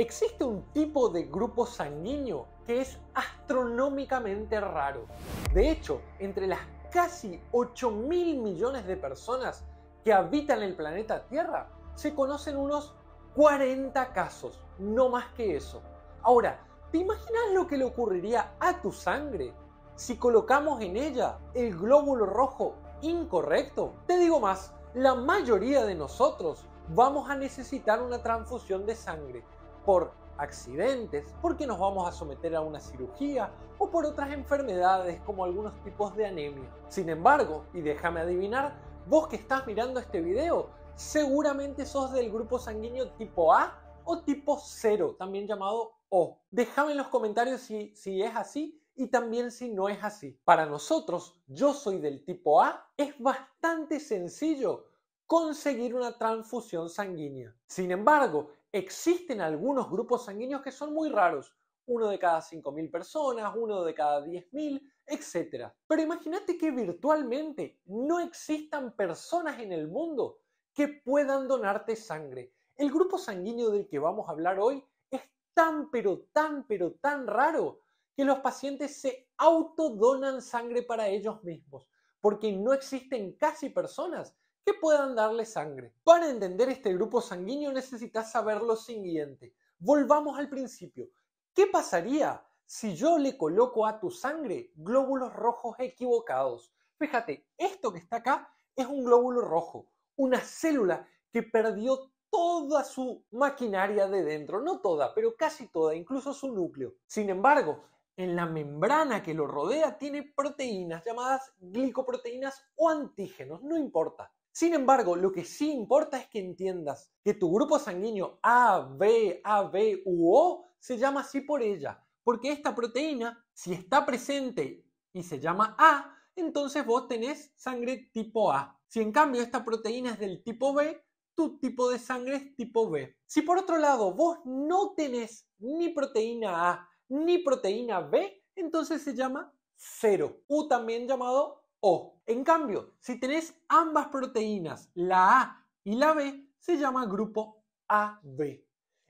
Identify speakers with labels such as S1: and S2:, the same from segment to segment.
S1: existe un tipo de grupo sanguíneo que es astronómicamente raro. De hecho, entre las casi 8 mil millones de personas que habitan el planeta Tierra, se conocen unos 40 casos, no más que eso. Ahora, ¿te imaginas lo que le ocurriría a tu sangre si colocamos en ella el glóbulo rojo incorrecto? Te digo más, la mayoría de nosotros vamos a necesitar una transfusión de sangre por accidentes, porque nos vamos a someter a una cirugía o por otras enfermedades como algunos tipos de anemia. Sin embargo, y déjame adivinar, vos que estás mirando este video, seguramente sos del grupo sanguíneo tipo A o tipo 0, también llamado O. Déjame en los comentarios si, si es así y también si no es así. Para nosotros, yo soy del tipo A, es bastante sencillo conseguir una transfusión sanguínea. Sin embargo, Existen algunos grupos sanguíneos que son muy raros, uno de cada 5.000 personas, uno de cada 10.000, etc. Pero imagínate que virtualmente no existan personas en el mundo que puedan donarte sangre. El grupo sanguíneo del que vamos a hablar hoy es tan, pero tan, pero tan raro que los pacientes se autodonan sangre para ellos mismos, porque no existen casi personas que puedan darle sangre. Para entender este grupo sanguíneo necesitas saber lo siguiente. Volvamos al principio. ¿Qué pasaría si yo le coloco a tu sangre glóbulos rojos equivocados? Fíjate, esto que está acá es un glóbulo rojo, una célula que perdió toda su maquinaria de dentro, no toda, pero casi toda, incluso su núcleo. Sin embargo, en la membrana que lo rodea tiene proteínas llamadas glicoproteínas o antígenos, no importa. Sin embargo, lo que sí importa es que entiendas que tu grupo sanguíneo A, B, A, B u O se llama así por ella, porque esta proteína, si está presente y se llama A, entonces vos tenés sangre tipo A. Si en cambio esta proteína es del tipo B, tu tipo de sangre es tipo B. Si por otro lado vos no tenés ni proteína A ni proteína B, entonces se llama cero, u también llamado o. En cambio, si tenés ambas proteínas, la A y la B, se llama grupo AB.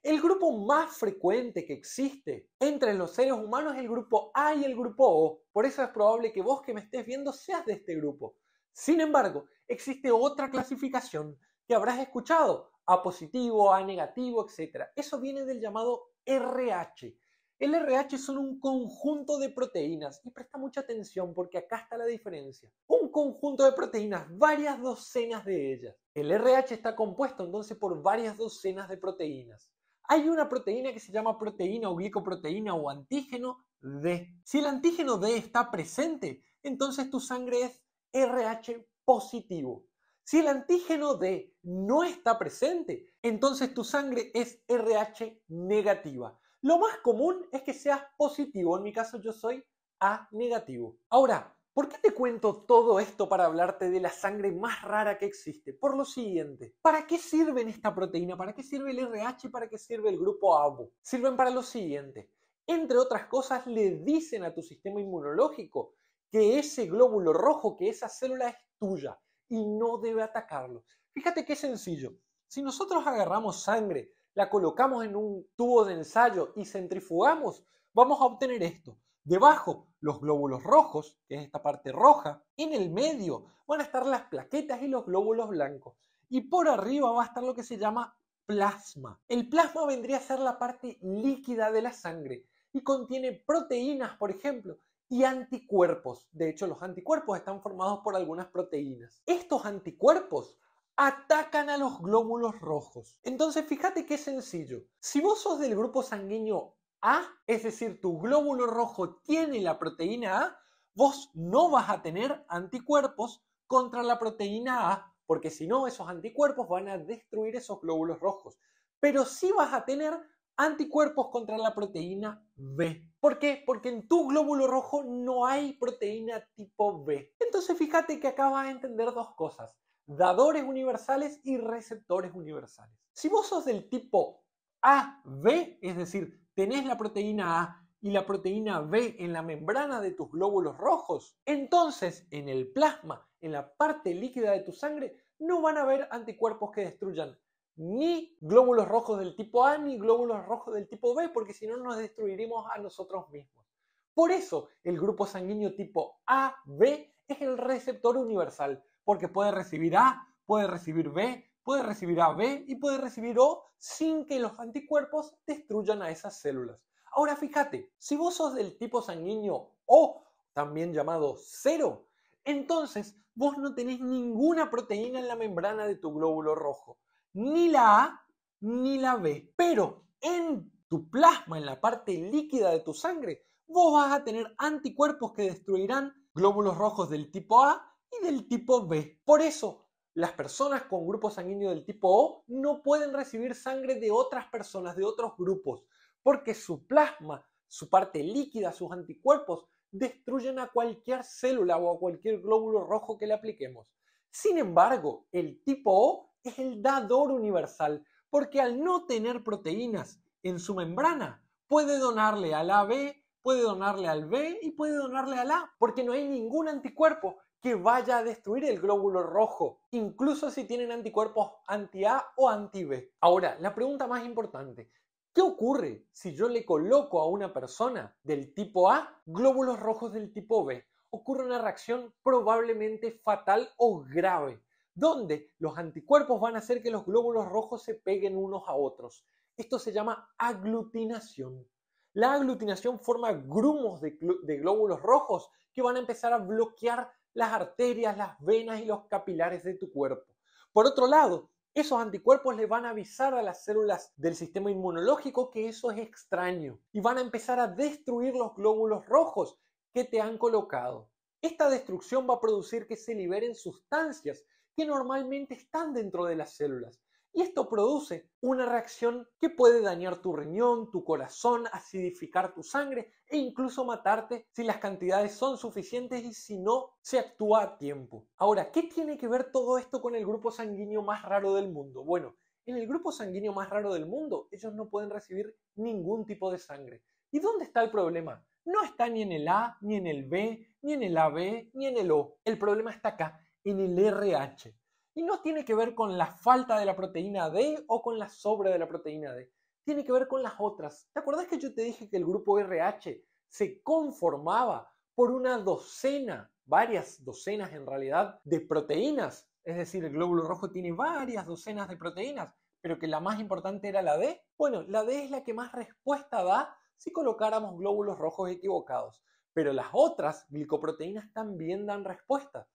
S1: El grupo más frecuente que existe entre los seres humanos es el grupo A y el grupo O. Por eso es probable que vos que me estés viendo seas de este grupo. Sin embargo, existe otra clasificación que habrás escuchado, A positivo, A negativo, etc. Eso viene del llamado RH. El Rh son un conjunto de proteínas y presta mucha atención porque acá está la diferencia. Un conjunto de proteínas, varias docenas de ellas. El RH está compuesto entonces por varias docenas de proteínas. Hay una proteína que se llama proteína o glicoproteína o antígeno D. Si el antígeno D está presente, entonces tu sangre es RH positivo. Si el antígeno D no está presente, entonces tu sangre es RH negativa. Lo más común es que seas positivo, en mi caso yo soy A negativo. Ahora, ¿por qué te cuento todo esto para hablarte de la sangre más rara que existe? Por lo siguiente, ¿para qué sirven esta proteína? ¿Para qué sirve el RH? ¿Para qué sirve el grupo ABU? Sirven para lo siguiente. Entre otras cosas, le dicen a tu sistema inmunológico que ese glóbulo rojo, que esa célula es tuya y no debe atacarlo. Fíjate qué sencillo. Si nosotros agarramos sangre la colocamos en un tubo de ensayo y centrifugamos, vamos a obtener esto. Debajo, los glóbulos rojos, que es esta parte roja. En el medio van a estar las plaquetas y los glóbulos blancos. Y por arriba va a estar lo que se llama plasma. El plasma vendría a ser la parte líquida de la sangre y contiene proteínas, por ejemplo, y anticuerpos. De hecho, los anticuerpos están formados por algunas proteínas. Estos anticuerpos atacan a los glóbulos rojos. Entonces fíjate qué sencillo. Si vos sos del grupo sanguíneo A, es decir, tu glóbulo rojo tiene la proteína A, vos no vas a tener anticuerpos contra la proteína A, porque si no, esos anticuerpos van a destruir esos glóbulos rojos. Pero sí vas a tener anticuerpos contra la proteína B. ¿Por qué? Porque en tu glóbulo rojo no hay proteína tipo B. Entonces fíjate que acá de entender dos cosas dadores universales y receptores universales. Si vos sos del tipo AB, es decir, tenés la proteína A y la proteína B en la membrana de tus glóbulos rojos, entonces en el plasma, en la parte líquida de tu sangre, no van a haber anticuerpos que destruyan ni glóbulos rojos del tipo A ni glóbulos rojos del tipo B, porque si no nos destruiremos a nosotros mismos. Por eso el grupo sanguíneo tipo AB es el receptor universal, porque puede recibir A, puede recibir B, puede recibir AB y puede recibir O sin que los anticuerpos destruyan a esas células. Ahora fíjate, si vos sos del tipo sanguíneo O, también llamado cero, entonces vos no tenés ninguna proteína en la membrana de tu glóbulo rojo, ni la A ni la B. Pero en tu plasma, en la parte líquida de tu sangre, vos vas a tener anticuerpos que destruirán glóbulos rojos del tipo A y del tipo B. Por eso, las personas con grupo sanguíneo del tipo O no pueden recibir sangre de otras personas, de otros grupos, porque su plasma, su parte líquida, sus anticuerpos, destruyen a cualquier célula o a cualquier glóbulo rojo que le apliquemos. Sin embargo, el tipo O es el dador universal, porque al no tener proteínas en su membrana, puede donarle al AB, puede donarle al B y puede donarle al A, porque no hay ningún anticuerpo que vaya a destruir el glóbulo rojo, incluso si tienen anticuerpos anti-A o anti-B. Ahora, la pregunta más importante, ¿qué ocurre si yo le coloco a una persona del tipo A glóbulos rojos del tipo B? Ocurre una reacción probablemente fatal o grave, donde los anticuerpos van a hacer que los glóbulos rojos se peguen unos a otros. Esto se llama aglutinación. La aglutinación forma grumos de, glóbulos rojos que van a empezar a bloquear las arterias, las venas y los capilares de tu cuerpo. Por otro lado, esos anticuerpos le van a avisar a las células del sistema inmunológico que eso es extraño y van a empezar a destruir los glóbulos rojos que te han colocado. Esta destrucción va a producir que se liberen sustancias que normalmente están dentro de las células y esto produce una reacción que puede dañar tu riñón, tu corazón, acidificar tu sangre e incluso matarte si las cantidades son suficientes y si no se actúa a tiempo. Ahora, ¿qué tiene que ver todo esto con el grupo sanguíneo más raro del mundo? Bueno, en el grupo sanguíneo más raro del mundo ellos no pueden recibir ningún tipo de sangre. ¿Y dónde está el problema? No está ni en el A, ni en el B, ni en el AB, ni en el O. El problema está acá, en el RH. Y no tiene que ver con la falta de la proteína D o con la sobra de la proteína D. Tiene que ver con las otras. ¿Te acuerdas que yo te dije que el grupo RH se conformaba por una docena, varias docenas en realidad, de proteínas? Es decir, el glóbulo rojo tiene varias docenas de proteínas, pero que la más importante era la D. Bueno, la D es la que más respuesta da si colocáramos glóbulos rojos equivocados. Pero las otras glicoproteínas también dan respuesta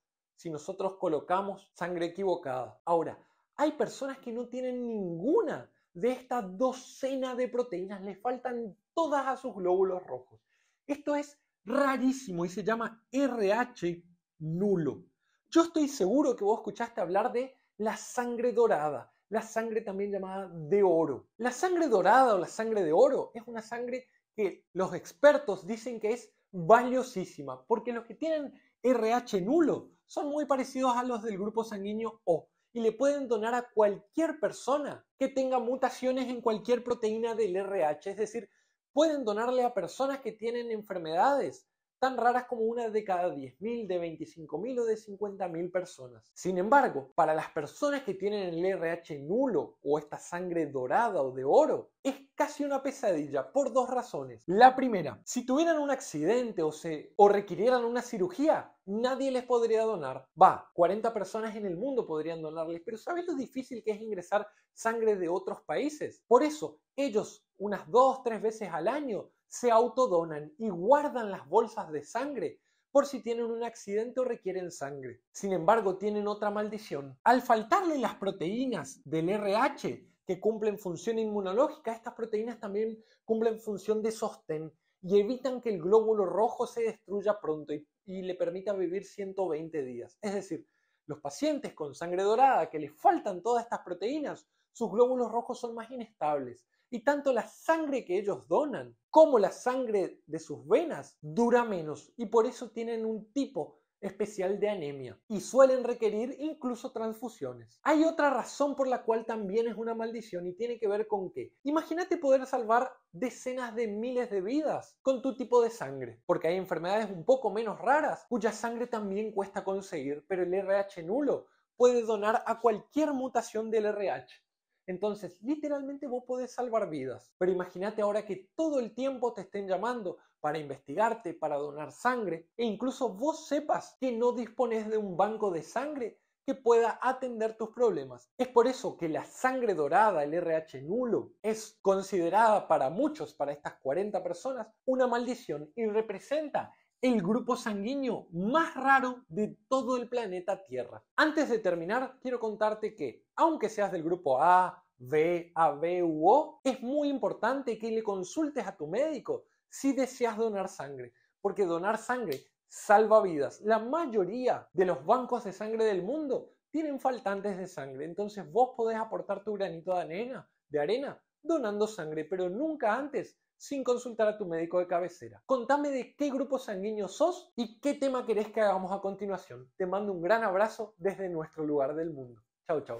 S1: si nosotros colocamos sangre equivocada. Ahora, hay personas que no tienen ninguna de estas docenas de proteínas, le faltan todas a sus glóbulos rojos. Esto es rarísimo y se llama RH nulo. Yo estoy seguro que vos escuchaste hablar de la sangre dorada, la sangre también llamada de oro. La sangre dorada o la sangre de oro es una sangre que los expertos dicen que es valiosísima, porque los que tienen RH nulo son muy parecidos a los del grupo sanguíneo O y le pueden donar a cualquier persona que tenga mutaciones en cualquier proteína del RH, es decir, pueden donarle a personas que tienen enfermedades tan raras como una de cada 10.000, de 25.000 o de 50.000 personas. Sin embargo, para las personas que tienen el RH nulo o esta sangre dorada o de oro, es casi una pesadilla por dos razones. La primera, si tuvieran un accidente o, se, o requirieran una cirugía, nadie les podría donar. Va, 40 personas en el mundo podrían donarles, pero ¿sabes lo difícil que es ingresar sangre de otros países? Por eso, ellos unas dos, tres veces al año se autodonan y guardan las bolsas de sangre por si tienen un accidente o requieren sangre. Sin embargo, tienen otra maldición. Al faltarle las proteínas del RH, que cumplen función inmunológica, estas proteínas también cumplen función de sostén y evitan que el glóbulo rojo se destruya pronto y, le permita vivir 120 días. Es decir, los pacientes con sangre dorada que les faltan todas estas proteínas, sus glóbulos rojos son más inestables y tanto la sangre que ellos donan como la sangre de sus venas dura menos y por eso tienen un tipo especial de anemia y suelen requerir incluso transfusiones. Hay otra razón por la cual también es una maldición y tiene que ver con que imagínate poder salvar decenas de miles de vidas con tu tipo de sangre, porque hay enfermedades un poco menos raras cuya sangre también cuesta conseguir, pero el RH nulo puede donar a cualquier mutación del RH. Entonces, literalmente vos podés salvar vidas. Pero imagínate ahora que todo el tiempo te estén llamando para investigarte, para donar sangre, e incluso vos sepas que no dispones de un banco de sangre que pueda atender tus problemas. Es por eso que la sangre dorada, el RH nulo, es considerada para muchos, para estas 40 personas, una maldición y representa el grupo sanguíneo más raro de todo el planeta Tierra. Antes de terminar, quiero contarte que, aunque seas del grupo A, B, AB u O, es muy importante que le consultes a tu médico si deseas donar sangre, porque donar sangre salva vidas. La mayoría de los bancos de sangre del mundo tienen faltantes de sangre, entonces vos podés aportar tu granito de arena, de arena donando sangre, pero nunca antes sin consultar a tu médico de cabecera. Contame de qué grupo sanguíneo sos y qué tema querés que hagamos a continuación. Te mando un gran abrazo desde nuestro lugar del mundo. Chao, chao.